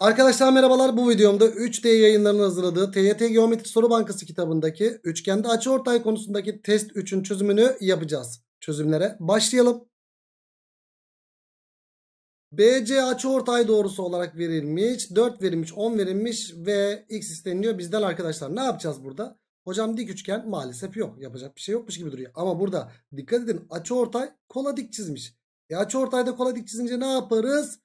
Arkadaşlar merhabalar bu videomda 3D yayınlarının hazırladığı TYT Geometri Soru Bankası kitabındaki üçgende açıortay konusundaki test 3'ün çözümünü yapacağız. Çözümlere başlayalım. BC açıortay doğrusu olarak verilmiş. 4 verilmiş, 10 verilmiş ve x isteniliyor bizden arkadaşlar. Ne yapacağız burada? Hocam dik üçgen maalesef yok. Yapacak bir şey yokmuş gibi duruyor. Ama burada dikkat edin açıortay kola dik çizmiş. E açıortayda kola dik çizince ne yaparız?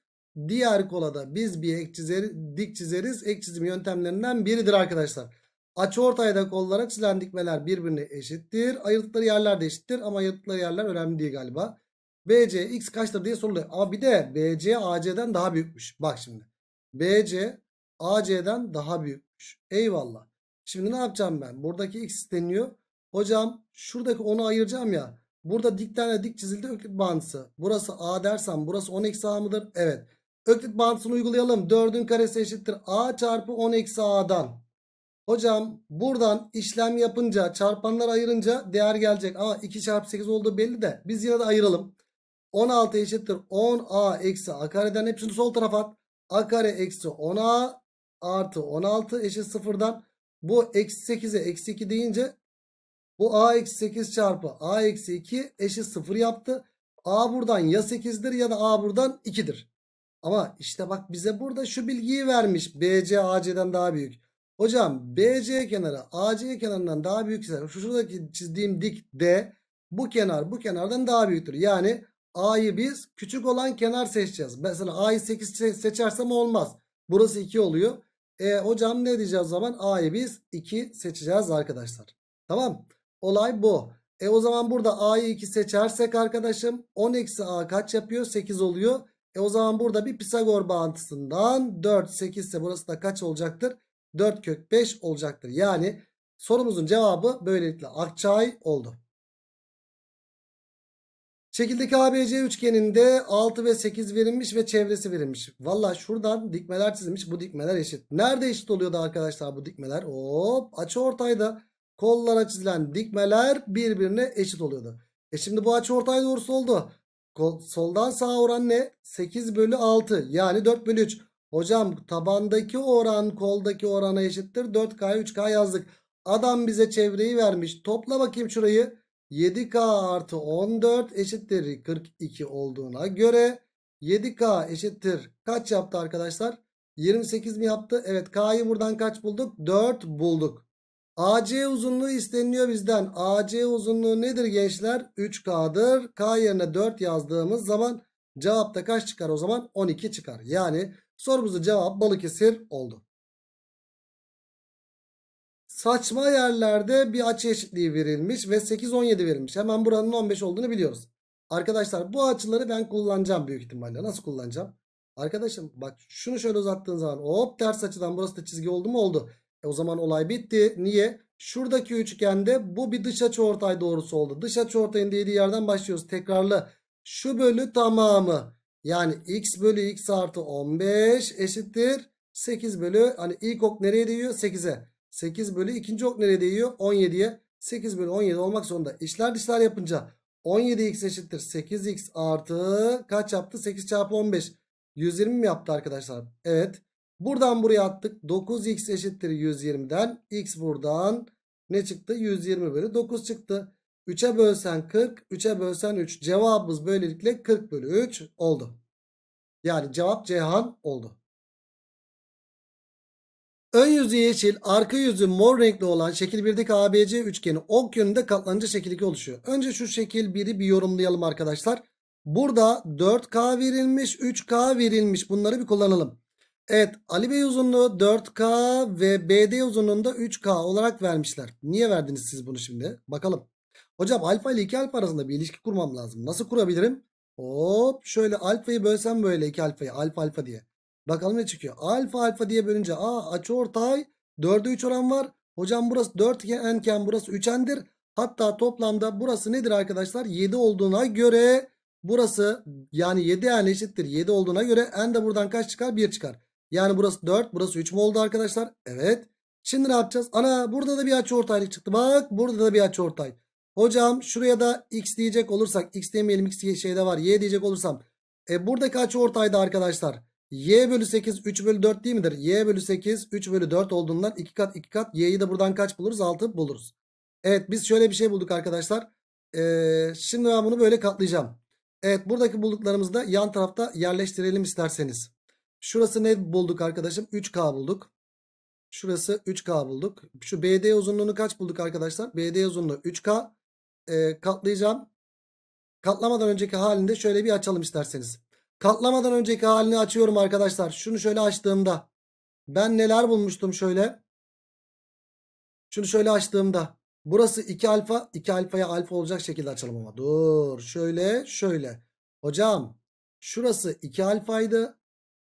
Diğer kolada biz bir ek çizer, dik çizeriz. Ek çizim yöntemlerinden biridir arkadaşlar. Açı ortayda kollarak silen dikmeler birbirine eşittir. Ayırdıkları yerler de eşittir ama ayırdıkları yerler önemli değil galiba. BC x kaçtır diye soruluyor. Ama bir de BC AC'den daha büyükmüş. Bak şimdi. BC AC'den daha büyükmüş. Eyvallah. Şimdi ne yapacağım ben? Buradaki x isteniyor. Hocam şuradaki onu ayıracağım ya. Burada dik tane dik çizildi öklit bağıntısı. Burası A dersem burası 10 eksi A mıdır? Evet. Öklit bağıntısını uygulayalım. 4'ün karesi eşittir a çarpı 10 eksi a'dan. Hocam buradan işlem yapınca çarpanlar ayırınca değer gelecek. Ama 2 çarpı 8 olduğu belli de biz yine de ayıralım. 16 eşittir 10a eksi a kareden hepsini sol tarafa at. a kare eksi 10a artı 16 eşit sıfırdan. Bu eksi 8'e eksi 2 deyince bu a eksi 8 çarpı a eksi 2 eşit sıfır yaptı. a buradan ya 8'dir ya da a buradan 2'dir. Ama işte bak bize burada şu bilgiyi vermiş. BC AC'den daha büyük. Hocam BC kenarı AC kenarından daha büyük ise şuradaki çizdiğim dik D bu kenar bu kenardan daha büyüktür. Yani A'yı biz küçük olan kenar seçeceğiz. Mesela A'yı 8 seçersem olmaz. Burası 2 oluyor. E, hocam ne diyeceğiz o zaman? A'yı biz 2 seçeceğiz arkadaşlar. Tamam. Olay bu. E o zaman burada A'yı 2 seçersek arkadaşım 10 eksi A kaç yapıyor? 8 oluyor. E o zaman burada bir Pisagor bağıntısından 4 8 ise burası da kaç olacaktır? 4 kök 5 olacaktır. Yani sorumuzun cevabı böylelikle akçay oldu. Şekildeki ABC üçgeninde 6 ve 8 verilmiş ve çevresi verilmiş. Valla şuradan dikmeler çizilmiş. Bu dikmeler eşit. Nerede eşit oluyordu arkadaşlar bu dikmeler? Hop açı ortayda kollara çizilen dikmeler birbirine eşit oluyordu. E şimdi bu açı ortay doğrusu oldu. Soldan sağa oran ne? 8 bölü 6 yani 4 bölü 3. Hocam tabandaki oran koldaki orana eşittir. 4K 3K yazdık. Adam bize çevreyi vermiş. Topla bakayım şurayı. 7K artı 14 eşittir 42 olduğuna göre 7K eşittir. Kaç yaptı arkadaşlar? 28 mi yaptı? Evet K'yı buradan kaç bulduk? 4 bulduk. AC uzunluğu isteniliyor bizden. AC uzunluğu nedir gençler? 3K'dır. K yerine 4 yazdığımız zaman cevapta kaç çıkar o zaman? 12 çıkar. Yani sorumuzun cevap Balıkesir oldu. Saçma yerlerde bir açı eşitliği verilmiş ve 8-17 verilmiş. Hemen buranın 15 olduğunu biliyoruz. Arkadaşlar bu açıları ben kullanacağım büyük ihtimalle. Nasıl kullanacağım? Arkadaşım bak şunu şöyle uzattığın zaman hop ters açıdan burası da çizgi oldu mu oldu. E o zaman olay bitti. Niye? Şuradaki üçgende bu bir dış açı ortay doğrusu oldu. Dış açı ortayın değdiği yerden başlıyoruz. Tekrarlı. Şu bölü tamamı. Yani x bölü x artı 15 eşittir. 8 bölü hani ilk ok nereye değiyor? 8'e. 8 bölü ikinci ok nereye değiyor? 17'ye. 8 bölü 17 olmak zorunda. İşler dışlar yapınca 17x eşittir 8x artı kaç yaptı? 8 çarpı 15. 120 mi yaptı arkadaşlar? Evet. Buradan buraya attık. 9x eşittir 120'den. X buradan ne çıktı? 120 bölü 9 çıktı. 3'e bölsen 40. 3'e bölsen 3. Cevabımız böylelikle 40 bölü 3 oldu. Yani cevap Cihan oldu. Ön yüzü yeşil, arka yüzü mor renkli olan şekil 1'deki ABC üçgeni ok yönünde katlanınca şekillik oluşuyor. Önce şu şekil 1'i bir yorumlayalım arkadaşlar. Burada 4K verilmiş, 3K verilmiş. Bunları bir kullanalım. Evet Ali Bey uzunluğu 4K ve BD uzunluğunda 3K olarak vermişler. Niye verdiniz siz bunu şimdi? Bakalım. Hocam alfa ile 2 alfa arasında bir ilişki kurmam lazım. Nasıl kurabilirim? Hop şöyle alfayı bölsem böyle 2 alfayı alfa alfa diye. Bakalım ne çıkıyor. Alfa alfa diye bölünce a açı ortay 4'e 3 oran var. Hocam burası 4 enken burası 3n'dir. Hatta toplamda burası nedir arkadaşlar? 7 olduğuna göre burası yani 7 n eşittir 7 olduğuna göre n de buradan kaç çıkar? 1 çıkar. Yani burası 4 burası 3 mü oldu arkadaşlar? Evet. Şimdi ne yapacağız? Ana burada da bir açı ortaylık çıktı. Bak burada da bir açı ortay. Hocam şuraya da x diyecek olursak x demeyelim x şeyde var y diyecek olursam. E buradaki açı ortaydı arkadaşlar. Y bölü 8 3 bölü 4 değil midir? Y bölü 8 3 bölü 4 olduğundan 2 kat 2 kat y'yi de buradan kaç buluruz? 6 buluruz. Evet biz şöyle bir şey bulduk arkadaşlar. Ee, şimdi ben bunu böyle katlayacağım. Evet buradaki bulduklarımızı da yan tarafta yerleştirelim isterseniz. Şurası ne bulduk arkadaşım? 3K bulduk. Şurası 3K bulduk. Şu BD uzunluğunu kaç bulduk arkadaşlar? BD uzunluğu 3K. E, ee, katlayacağım. Katlamadan önceki halinde şöyle bir açalım isterseniz. Katlamadan önceki halini açıyorum arkadaşlar. Şunu şöyle açtığımda. Ben neler bulmuştum şöyle. Şunu şöyle açtığımda. Burası 2 alfa. 2 alfaya alfa olacak şekilde açalım ama. Dur. Şöyle şöyle. Hocam. Şurası 2 alfaydı.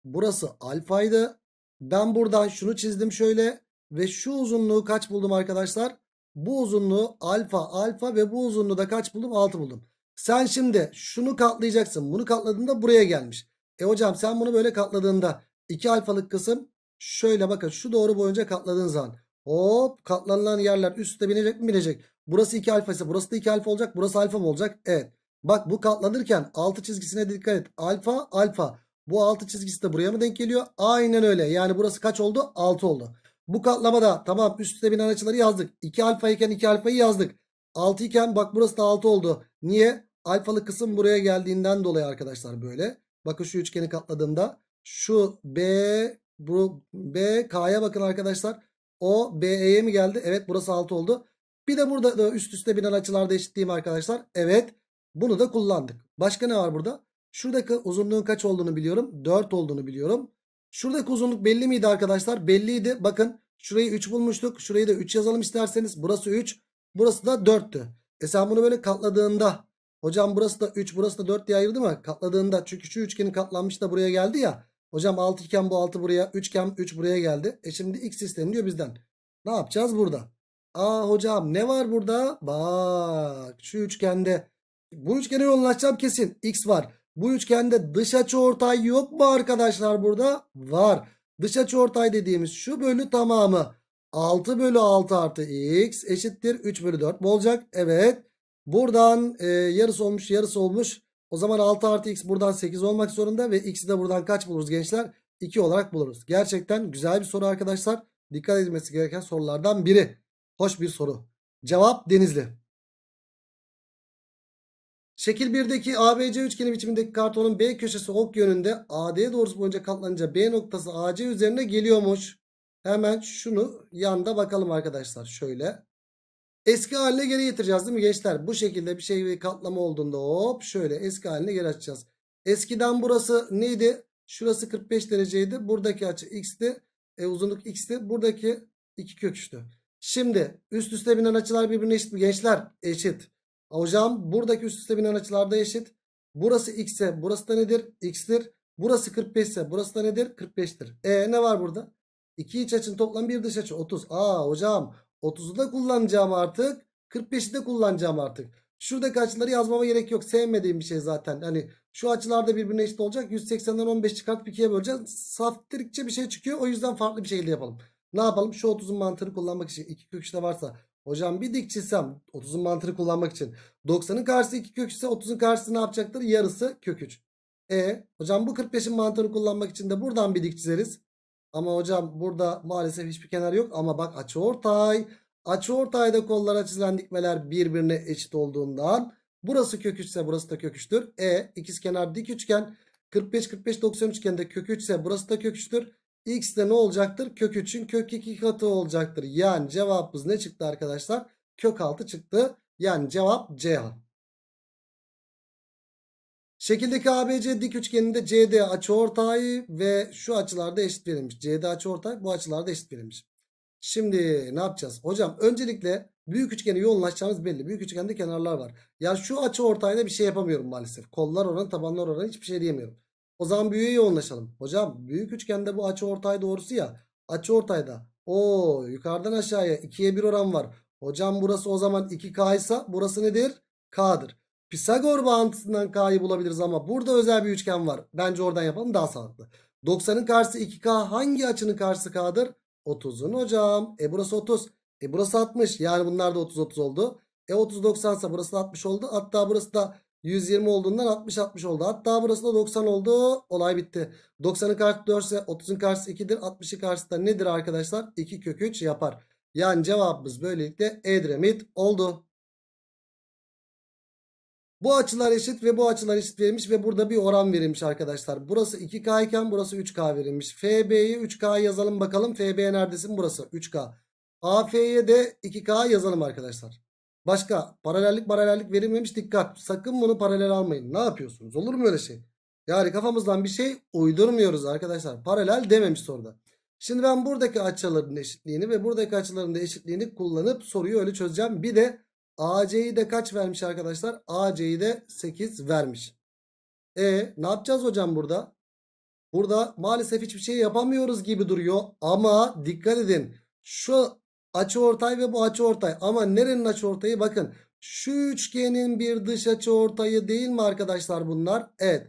Burası alfaydı. Ben buradan şunu çizdim şöyle. Ve şu uzunluğu kaç buldum arkadaşlar? Bu uzunluğu alfa alfa ve bu uzunluğu da kaç buldum? 6 buldum. Sen şimdi şunu katlayacaksın. Bunu katladığında buraya gelmiş. E hocam sen bunu böyle katladığında 2 alfalık kısım şöyle bakın şu doğru boyunca katladığın zaman hop katlanılan yerler üstte binecek mi binecek. Burası 2 alfa ise burası da 2 alfa olacak. Burası alfa mı olacak? Evet. Bak bu katlanırken altı çizgisine dikkat et. Alfa alfa. Bu altı çizgisi de buraya mı denk geliyor? Aynen öyle. Yani burası kaç oldu? 6 oldu. Bu katlamada tamam üst üste binen açıları yazdık. 2 alfa iken 2 alfayı yazdık. 6 iken bak burası da 6 oldu. Niye? Alfalı kısım buraya geldiğinden dolayı arkadaşlar böyle. Bakın şu üçgeni katladığımda şu B bu B K'ya bakın arkadaşlar. O BE'ye mi geldi? Evet burası 6 oldu. Bir de burada da üst üste binen açılarda eşitliğim arkadaşlar. Evet bunu da kullandık. Başka ne var burada? Şuradaki uzunluğun kaç olduğunu biliyorum. 4 olduğunu biliyorum. Şuradaki uzunluk belli miydi arkadaşlar? Belliydi. Bakın şurayı 3 bulmuştuk. Şurayı da 3 yazalım isterseniz. Burası 3. Burası da 4'tü. E sen bunu böyle katladığında hocam burası da 3 burası da 4 diye ayırdı mı? Katladığında çünkü şu üçgenin katlanmış da buraya geldi ya. Hocam 6 iken bu 6 buraya 3 iken 3 buraya geldi. E şimdi x isteniyor bizden. Ne yapacağız burada? Aa hocam ne var burada? Bak şu üçgende. Bu üçgene yoğunlaşacağım kesin. X var. Bu üçgende dış açı ortay yok mu arkadaşlar burada? Var. Dış açı ortay dediğimiz şu bölü tamamı 6 bölü 6 artı x eşittir 3 bölü 4 mi olacak? Evet. Buradan e, yarısı olmuş yarısı olmuş. O zaman 6 artı x buradan 8 olmak zorunda ve x'i de buradan kaç buluruz gençler? 2 olarak buluruz. Gerçekten güzel bir soru arkadaşlar. Dikkat edilmesi gereken sorulardan biri. Hoş bir soru. Cevap Denizli. Şekil 1'deki ABC üçgeni biçimindeki kartonun B köşesi ok yönünde AD doğrusu boyunca katlanınca B noktası AC üzerine geliyormuş. Hemen şunu yanda bakalım arkadaşlar şöyle. Eski haline geri getireceğiz değil mi gençler? Bu şekilde bir şey bir katlama olduğunda hop şöyle eski haline geri açacağız. Eskiden burası neydi? Şurası 45 dereceydi. Buradaki açı x'ti. E, uzunluk x'ti. Buradaki 2 köküştü. Şimdi üst üste binen açılar birbirine eşit mi gençler? Eşit. Hocam buradaki üst üste binen açılarda eşit. Burası x ise burası da nedir? x'tir. Burası 45 ise burası da nedir? 45'tir. E ne var burada? İki iç açın toplam bir dış açı 30. Aa hocam 30'u da kullanacağım artık. 45'i de kullanacağım artık. Şuradaki açıları yazmama gerek yok. Sevmediğim bir şey zaten. Hani şu açılarda birbirine eşit olacak. 180'den 15 çıkartıp 2'ye böleceğiz. Saftirikçe bir şey çıkıyor. O yüzden farklı bir şekilde yapalım. Ne yapalım? Şu 30'un mantığını kullanmak için iki kök işte varsa Hocam bir dik çizsem 30'un mantığını kullanmak için 90'ın karşısı 2 kök ise 30'un karşısı ne yapacaktır? Yarısı kök 3. E hocam bu 45'in mantığını kullanmak için de buradan bir dik çizeriz. Ama hocam burada maalesef hiçbir kenar yok ama bak açı ortay. Açı ortayda kollara çizilen dikmeler birbirine eşit olduğundan burası kök 3 ise burası da kök 3'tür. E ikiz kenar dik üçgen 45 45 90 üçgende kök 3 ise burası da kök 3'tür. X de ne olacaktır? Kök 3'ün kök 2 katı olacaktır. Yani cevabımız ne çıktı arkadaşlar? Kök 6 çıktı. Yani cevap Ceyhan. Şekildeki ABC dik üçgeninde CD açıortay ve şu açılarda eşit verilmiş. CD açıortay bu açılarda eşit verilmiş. Şimdi ne yapacağız? Hocam öncelikle büyük üçgeni yoğunlaşacağımız belli. Büyük üçgende kenarlar var. Ya şu açıortayda bir şey yapamıyorum maalesef. Kollar oranı, tabanlar oranı hiçbir şey diyemiyorum. O zaman büyüğe yoğunlaşalım. Hocam büyük üçgende bu açı ortay doğrusu ya. Açı ortayda. O yukarıdan aşağıya 2'ye 1 oran var. Hocam burası o zaman 2K ise burası nedir? K'dır. Pisagor bağıntısından K'yı bulabiliriz ama burada özel bir üçgen var. Bence oradan yapalım daha sağlıklı. 90'ın karşısı 2K hangi açının karşısı K'dır? 30'un hocam. E burası 30. E burası 60. Yani bunlar da 30-30 oldu. E 30-90 ise burası 60 oldu. Hatta burası da 120 olduğundan 60 60 oldu. Hatta burası da 90 oldu. Olay bitti. 90'ın karşısı 4 ise 30'un karşısı 2'dir. 60'ın karşısı da nedir arkadaşlar? 2 kök 3 yapar. Yani cevabımız böylelikle Edremit oldu. Bu açılar eşit ve bu açılar eşit verilmiş ve burada bir oran verilmiş arkadaşlar. Burası 2K iken burası 3K verilmiş. FB'yi 3K yazalım bakalım. FB neredesin? Burası 3K. AF'ye de 2K yazalım arkadaşlar. Başka paralellik paralellik verilmemiş dikkat. Sakın bunu paralel almayın. Ne yapıyorsunuz? Olur mu öyle şey? Yani kafamızdan bir şey uydurmuyoruz arkadaşlar. Paralel dememiş soruda. Şimdi ben buradaki açıların eşitliğini ve buradaki açıların da eşitliğini kullanıp soruyu öyle çözeceğim. Bir de AC'yi de kaç vermiş arkadaşlar? AC'yi de 8 vermiş. E ne yapacağız hocam burada? Burada maalesef hiçbir şey yapamıyoruz gibi duruyor. Ama dikkat edin. Şu açıortay ve bu açıortay. Ama nerenin açıortayı? Bakın şu üçgenin bir dış açıortayı değil mi arkadaşlar bunlar? Evet.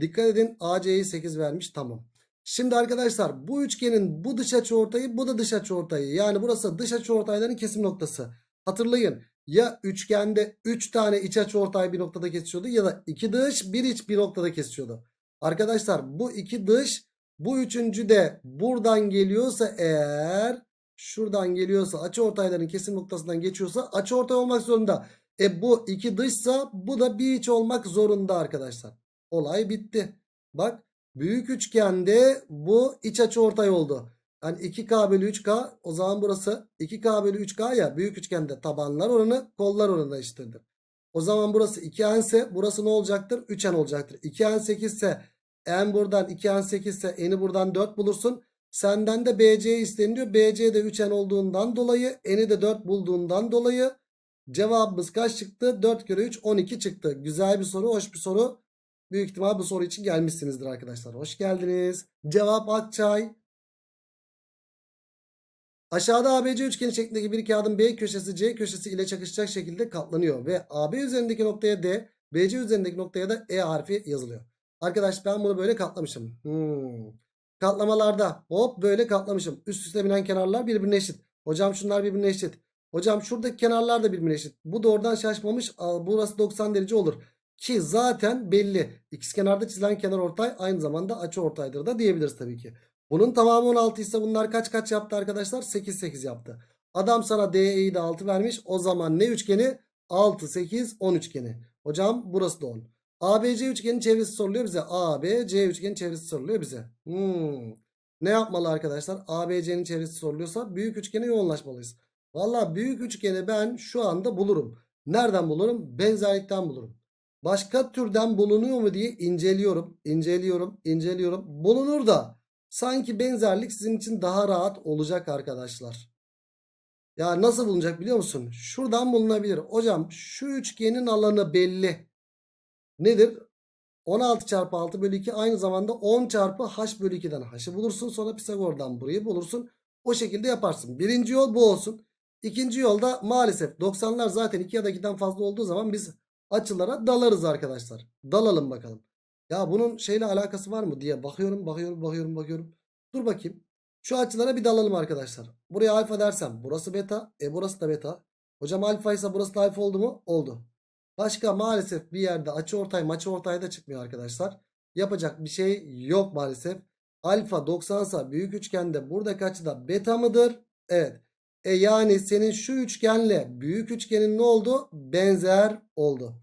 Dikkat edin AC'yi 8 vermiş. Tamam. Şimdi arkadaşlar bu üçgenin bu dış açıortayı bu da dış açıortayı. Yani burası dış açıortayların kesim noktası. Hatırlayın ya üçgende 3 üç tane iç açıortay bir noktada kesiyordu ya da 2 dış bir iç bir noktada kesiyordu. Arkadaşlar bu 2 dış bu üçüncü de buradan geliyorsa eğer şuradan geliyorsa açı ortayların kesim noktasından geçiyorsa açı ortay olmak zorunda. E bu iki dışsa bu da bir iç olmak zorunda arkadaşlar. Olay bitti. Bak büyük üçgende bu iç açı ortay oldu. Yani 2K bölü 3K o zaman burası 2K bölü 3K ya büyük üçgende tabanlar oranı kollar oranı eşittir. O zaman burası 2N ise burası ne olacaktır? 3N olacaktır. 2N 8 ise N buradan 2N 8 ise N'i buradan 4 bulursun. Senden de BC isteniliyor. BC de 3n olduğundan dolayı n'i de 4 bulduğundan dolayı cevabımız kaç çıktı? 4 kere 3 12 çıktı. Güzel bir soru, hoş bir soru. Büyük ihtimal bu soru için gelmişsinizdir arkadaşlar. Hoş geldiniz. Cevap Akçay. Aşağıda ABC üçgeni şeklindeki bir kağıdın B köşesi C köşesi ile çakışacak şekilde katlanıyor. Ve AB üzerindeki noktaya D, BC üzerindeki noktaya da E harfi yazılıyor. Arkadaş ben bunu böyle katlamışım. Hmm. Katlamalarda hop böyle katlamışım. Üst üste binen kenarlar birbirine eşit. Hocam şunlar birbirine eşit. Hocam şuradaki kenarlar da birbirine eşit. Bu doğrudan şaşmamış. Burası 90 derece olur. Ki zaten belli. İkiz kenarda çizilen kenar ortay aynı zamanda açı ortaydır da diyebiliriz tabii ki. Bunun tamamı 16 ise bunlar kaç kaç yaptı arkadaşlar? 8 8 yaptı. Adam sana DE'yi de 6 vermiş. O zaman ne üçgeni? 6 8 10 üçgeni. Hocam burası da 10. ABC üçgenin çevresi soruluyor bize. ABC üçgenin çevresi soruluyor bize. Hmm. Ne yapmalı arkadaşlar? ABC'nin çevresi soruluyorsa büyük üçgene yoğunlaşmalıyız. Valla büyük üçgeni ben şu anda bulurum. Nereden bulurum? Benzerlikten bulurum. Başka türden bulunuyor mu diye inceliyorum. İnceliyorum, inceliyorum. Bulunur da sanki benzerlik sizin için daha rahat olacak arkadaşlar. Ya nasıl bulunacak biliyor musun? Şuradan bulunabilir. Hocam şu üçgenin alanı belli nedir? 16 çarpı 6 bölü 2 aynı zamanda 10 çarpı h bölü 2'den h'ı bulursun. Sonra Pisagor'dan burayı bulursun. O şekilde yaparsın. Birinci yol bu olsun. İkinci yolda maalesef 90'lar zaten 2 ya da 2'den fazla olduğu zaman biz açılara dalarız arkadaşlar. Dalalım bakalım. Ya bunun şeyle alakası var mı diye bakıyorum bakıyorum bakıyorum bakıyorum. Dur bakayım. Şu açılara bir dalalım arkadaşlar. Buraya alfa dersem burası beta. E burası da beta. Hocam alfa ise burası da alfa oldu mu? Oldu. Başka maalesef bir yerde açı ortay maçı ortay da çıkmıyor arkadaşlar. Yapacak bir şey yok maalesef. Alfa 90 sa büyük üçgende buradaki açı da beta mıdır? Evet. E yani senin şu üçgenle büyük üçgenin ne oldu? Benzer oldu.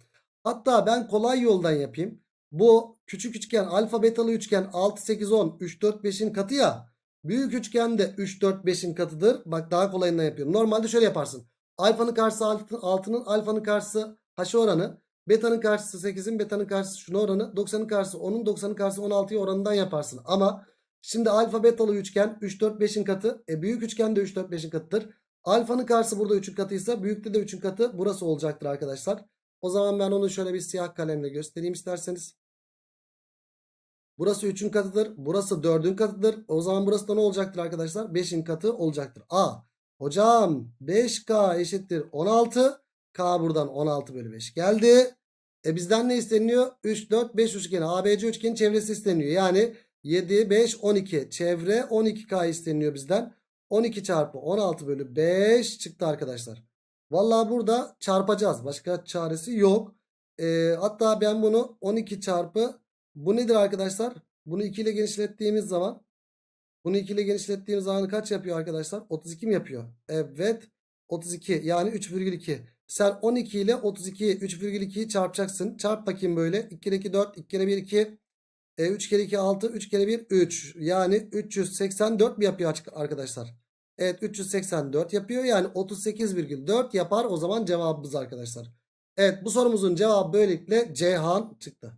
Hatta ben kolay yoldan yapayım. Bu küçük üçgen alfa betalı üçgen 6 8 10 3 4 5'in katı ya. Büyük üçgen de 3 4 5'in katıdır. Bak daha kolayından yapıyorum. Normalde şöyle yaparsın. Alfanın karşısı altının alfanın karşısı H oranı beta'nın karşısı 8'in beta'nın karşısı şuna oranı 90'ın karşısı 10'un 90'ın karşısı 16'ya oranından yaparsın. Ama şimdi alfa betalı üçgen 3 4 5'in katı. E büyük üçgen de 3 4 5'in katıdır. Alfanın karşısı burada 3'ün katıysa büyükte de 3'ün katı burası olacaktır arkadaşlar. O zaman ben onu şöyle bir siyah kalemle göstereyim isterseniz. Burası 3'ün katıdır. Burası 4'ün katıdır. O zaman burası da ne olacaktır arkadaşlar? 5'in katı olacaktır. A. Hocam 5K eşittir 16. K buradan 16 bölü 5 geldi. E bizden ne isteniyor? 3, 4, 5 üçgeni. ABC üçgenin çevresi isteniyor. Yani 7, 5, 12. Çevre 12K isteniyor bizden. 12 çarpı 16 bölü 5 çıktı arkadaşlar. Valla burada çarpacağız. Başka çaresi yok. E, hatta ben bunu 12 çarpı bu nedir arkadaşlar? Bunu 2 ile genişlettiğimiz zaman bunu 2 ile genişlettiğimiz zaman kaç yapıyor arkadaşlar? 32 mi yapıyor? Evet 32 yani 3,2. Sen 12 ile 32 3,2'yi çarpacaksın. Çarp bakayım böyle. 2 kere 2 4, 2 kere 1 2, 3 kere 2 6, 3 kere 1 3. Yani 384 bir yapıyor arkadaşlar. Evet 384 yapıyor. Yani 38,4 yapar o zaman cevabımız arkadaşlar. Evet bu sorumuzun cevabı böylelikle Cihan çıktı.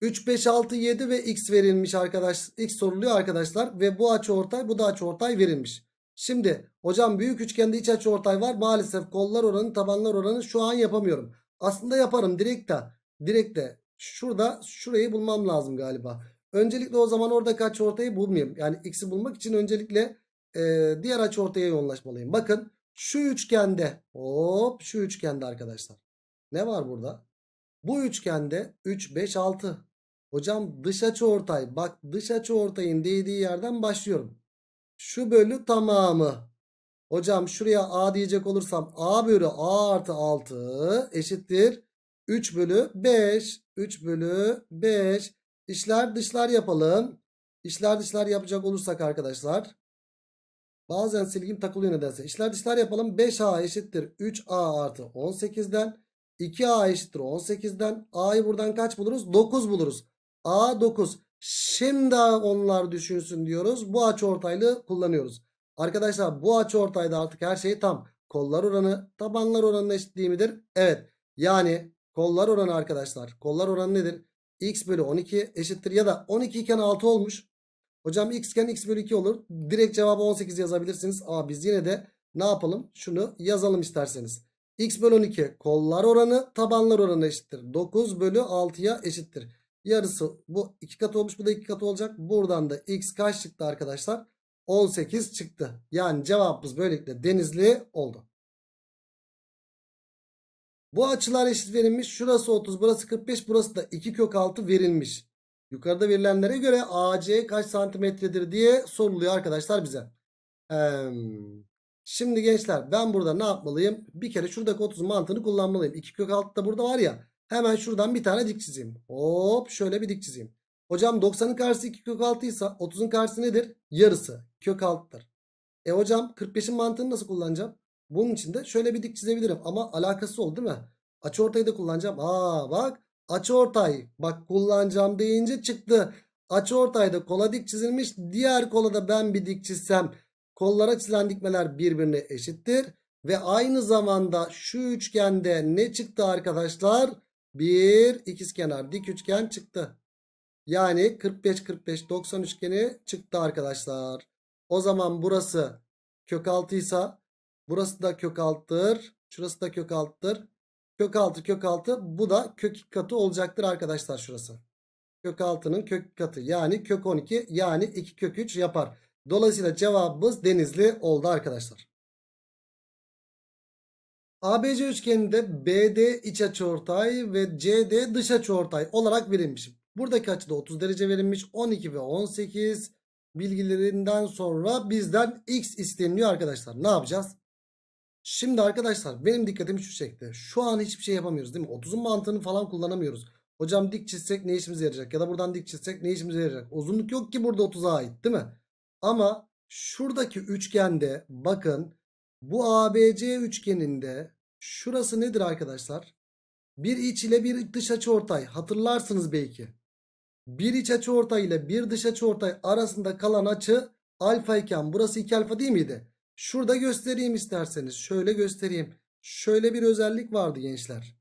3, 5, 6, 7 ve x verilmiş arkadaş. X soruluyor arkadaşlar. Ve bu açı ortay bu da açı ortay verilmiş. Şimdi hocam büyük üçgende iç açı ortay var. Maalesef kollar oranı tabanlar oranı şu an yapamıyorum. Aslında yaparım direkt de. Direkt de şurada şurayı bulmam lazım galiba. Öncelikle o zaman orada kaç ortayı bulmayayım. Yani x'i bulmak için öncelikle e, diğer açı ortaya yoğunlaşmalıyım. Bakın şu üçgende hop şu üçgende arkadaşlar. Ne var burada? Bu üçgende 3, 5, 6. Hocam dış açı ortay. Bak dış açı ortayın değdiği yerden başlıyorum. Şu bölü tamamı. Hocam şuraya A diyecek olursam A bölü A artı 6 eşittir. 3 bölü 5. 3 bölü 5. İşler dışlar yapalım. İşler dışlar yapacak olursak arkadaşlar. Bazen silgim takılıyor nedense. İşler dışlar yapalım. 5A eşittir 3A artı 18'den. 2A eşittir 18'den. A'yı buradan kaç buluruz? 9 buluruz. A 9. Şimdi onlar düşünsün diyoruz. Bu açı ortaylığı kullanıyoruz. Arkadaşlar bu açı ortayda artık her şey tam. Kollar oranı tabanlar oranına eşitliği midir? Evet. Yani kollar oranı arkadaşlar. Kollar oranı nedir? X bölü 12 eşittir ya da 12 iken 6 olmuş. Hocam x iken x bölü 2 olur. Direkt cevabı 18 yazabilirsiniz. Ama biz yine de ne yapalım? Şunu yazalım isterseniz. X bölü 12 kollar oranı tabanlar oranı eşittir. 9 bölü 6'ya eşittir. Yarısı bu iki kat olmuş bu da iki kat olacak. Buradan da x kaç çıktı arkadaşlar? 18 çıktı. Yani cevabımız böylelikle denizli oldu. Bu açılar eşit verilmiş. Şurası 30 burası 45 burası da 2 kök 6 verilmiş. Yukarıda verilenlere göre AC kaç santimetredir diye soruluyor arkadaşlar bize. Ee, şimdi gençler ben burada ne yapmalıyım? Bir kere şuradaki 30 mantığını kullanmalıyım. 2 kök 6 da burada var ya. Hemen şuradan bir tane dik çizeyim. Hop şöyle bir dik çizeyim. Hocam 90'ın karşısı 2 kök 6 ise 30'un karşısı nedir? Yarısı. Kök 6'dır. E hocam 45'in mantığını nasıl kullanacağım? Bunun için de şöyle bir dik çizebilirim. Ama alakası oldu değil mi? Açı ortayı da kullanacağım. Aa bak açı ortay. Bak kullanacağım deyince çıktı. Açı ortayda kola dik çizilmiş. Diğer kola da ben bir dik çizsem kollara çizilen dikmeler birbirine eşittir. Ve aynı zamanda şu üçgende ne çıktı arkadaşlar? Bir ikizkenar dik üçgen çıktı. Yani 45 45 90 üçgeni çıktı arkadaşlar. O zaman burası kök 6 ise burası da kök 6'dır. Şurası da kök 6'dır. Kök 6 kök 6 bu da kök 2 katı olacaktır arkadaşlar şurası. Kök 6'nın kök katı yani kök 12 yani 2 kök 3 yapar. Dolayısıyla cevabımız denizli oldu arkadaşlar. ABC üçgeninde BD iç açıortay ve CD dış açıortay olarak verilmiş. Buradaki açı da 30 derece verilmiş. 12 ve 18 bilgilerinden sonra bizden x isteniyor arkadaşlar. Ne yapacağız? Şimdi arkadaşlar benim dikkatimi şu çekti. Şu an hiçbir şey yapamıyoruz değil mi? 30'un mantığını falan kullanamıyoruz. Hocam dik çizsek ne işimize yarayacak? Ya da buradan dik çizsek ne işimize yarayacak? Uzunluk yok ki burada 30'a ait değil mi? Ama şuradaki üçgende bakın bu ABC üçgeninde şurası nedir arkadaşlar? Bir iç ile bir dış açı Hatırlarsınız belki. Bir iç açı ortay ile bir dış açı ortay arasında kalan açı alfa iken burası 2 alfa değil miydi? Şurada göstereyim isterseniz. Şöyle göstereyim. Şöyle bir özellik vardı gençler.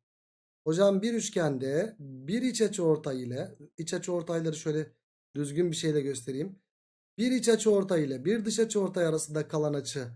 Hocam bir üçgende bir iç açı ortay ile iç açı ortayları şöyle düzgün bir şeyle göstereyim. Bir iç açı ortay ile bir dış açı ortay arasında kalan açı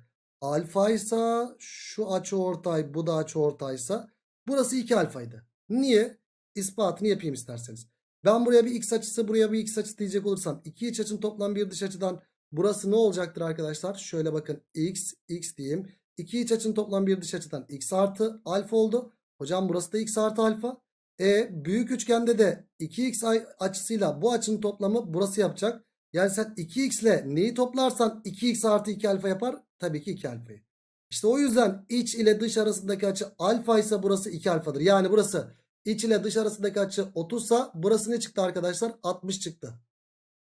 alfa ise şu açı ortay bu da açı ortaysa burası 2 alfaydı. Niye? İspatını yapayım isterseniz. Ben buraya bir x açısı buraya bir x açısı diyecek olursam iki iç açının toplam bir dış açıdan burası ne olacaktır arkadaşlar? Şöyle bakın x x diyeyim. İki iç açının toplam bir dış açıdan x artı alfa oldu. Hocam burası da x artı alfa. E büyük üçgende de 2x açısıyla bu açının toplamı burası yapacak. Yani sen 2x ile neyi toplarsan 2x artı 2 alfa yapar? Tabii ki 2 alfa. İşte o yüzden iç ile dış arasındaki açı alfa ise burası 2 alfadır. Yani burası iç ile dış arasındaki açı 30 sa burası ne çıktı arkadaşlar? 60 çıktı.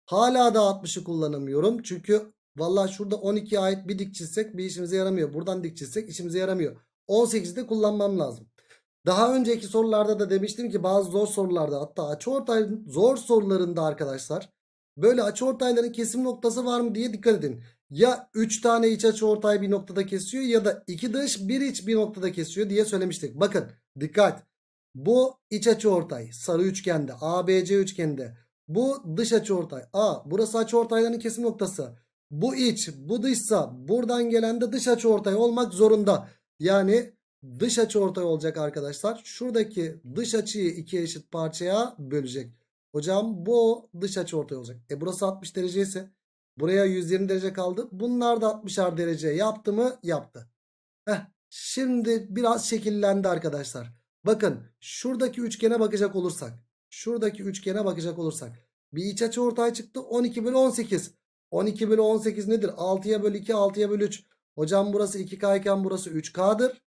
Hala da 60'ı kullanamıyorum. Çünkü valla şurada 12'ye ait bir dik çizsek bir işimize yaramıyor. Buradan dik çizsek işimize yaramıyor. 18'i de kullanmam lazım. Daha önceki sorularda da demiştim ki bazı zor sorularda hatta açı zor sorularında arkadaşlar Böyle açıortayların kesim noktası var mı diye dikkat edin. Ya 3 tane iç açıortay bir noktada kesiyor ya da 2 dış bir iç bir noktada kesiyor diye söylemiştik. Bakın dikkat. Bu iç açıortay sarı üçgende ABC üçgende. Bu dış açıortay. A burası açıortayların kesim noktası. Bu iç bu dışsa buradan gelen de dış açıortay olmak zorunda. Yani dış açı ortay olacak arkadaşlar. Şuradaki dış açıyı ikiye eşit parçaya bölecek. Hocam bu dış açı ortay olacak. E burası 60 derece ise buraya 120 derece kaldı. Bunlar da 60'ar derece yaptı mı? Yaptı. Heh, şimdi biraz şekillendi arkadaşlar. Bakın şuradaki üçgene bakacak olursak. Şuradaki üçgene bakacak olursak. Bir iç açı ortaya çıktı 12 bölü 18. 12 bölü 18 nedir? 6'ya bölü 2 6'ya bölü 3. Hocam burası 2K iken burası 3K'dır.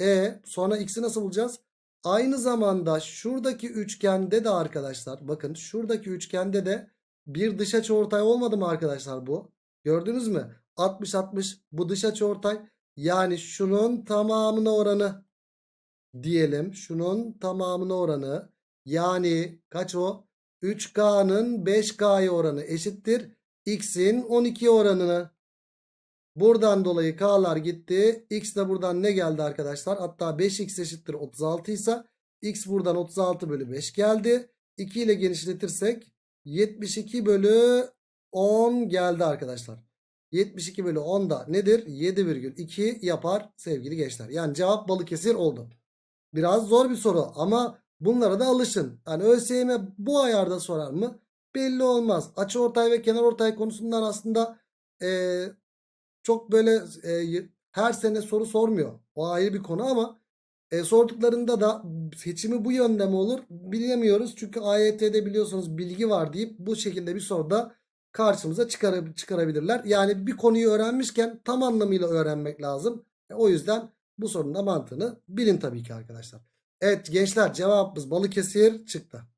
E sonra x'i nasıl bulacağız? Aynı zamanda şuradaki üçgende de arkadaşlar bakın şuradaki üçgende de bir dış açı ortay olmadı mı arkadaşlar bu? Gördünüz mü? 60 60 bu dış açı ortay yani şunun tamamına oranı diyelim. Şunun tamamına oranı yani kaç o? 3K'nın 5K'ya oranı eşittir. X'in 12 oranını Buradan dolayı k'lar gitti. X de buradan ne geldi arkadaşlar? Hatta 5x eşittir 36 ise x buradan 36 bölü 5 geldi. 2 ile genişletirsek 72 bölü 10 geldi arkadaşlar. 72 bölü 10 da nedir? 7,2 yapar sevgili gençler. Yani cevap Balıkesir oldu. Biraz zor bir soru ama bunlara da alışın. Yani ÖSYM bu ayarda sorar mı? Belli olmaz. Açı ortay ve kenar ortay konusundan aslında e, çok böyle e, her sene soru sormuyor. O ayrı bir konu ama e, sorduklarında da seçimi bu yönde mi olur bilemiyoruz. Çünkü AYT'de biliyorsunuz bilgi var deyip bu şekilde bir soruda karşımıza çıkar çıkarabilirler. Yani bir konuyu öğrenmişken tam anlamıyla öğrenmek lazım. E, o yüzden bu sorunun da mantığını bilin tabii ki arkadaşlar. Evet gençler cevabımız Balıkesir çıktı.